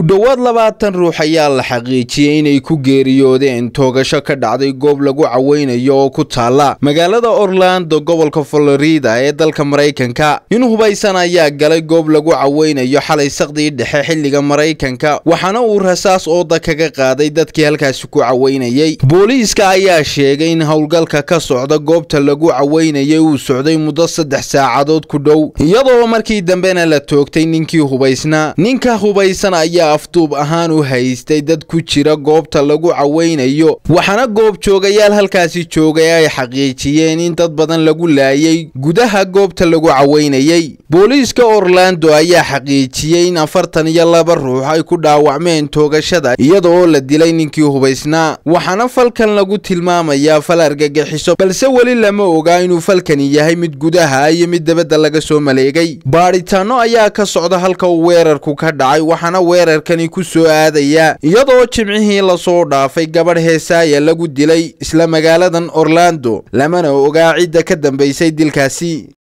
ku dhowaad labaatan ruux ayaa la xaqiijiyey inay ku geeriyoodeen toogasho ka dhacday goob lagu caweynayo oo ku taalla magaalada orlando gobolka florida ee dalka maraykanka nin hubaysan ayaa galay goob lagu caweynayo xalay saqdii dhexe xilliga maraykanka waxaana uu rasaas ooda kaga qaaday dadkii halkaasi ku caweynayey booliiska ayaa sheegay in howlgalka ka socda goobta lagu caweynayay uu socday muddo saddex saacadood ku dhow iyadoo markii dambena la toogtay ninkii hubaysnaa ninka hubaysan ayaa afduub ahaan u haystay dad ku jira goobta lagu cawaynayo waxaana goob goobjoogayaal halkaasi joogay ay xaqiijiyeen in dad badan lagu laayay gudaha goobta lagu cawaynayay booliiska orlando ayaa xaqiijiyey in afartan iyo laba ruux ay ku dhaawacmeen toogashada iyadoo la dilay ninkii hubaysnaa waxaana falkan lagu tilmaamayaa fal argagixiso balse weli lama ogaa inuu falkani yahay mid gudaha iyo mid dabadda laga soo maleegay baadhitaanno ayaa ka socda halka uu weerarku ka dhacay waxaana weerarkani ku soo aadaya iyadoo jimcihii lasoo dhaafay gabadh heesaaya lagu dilay isla magaaladan orlando lamana ogaa cidda ka dambaysay dilkaasi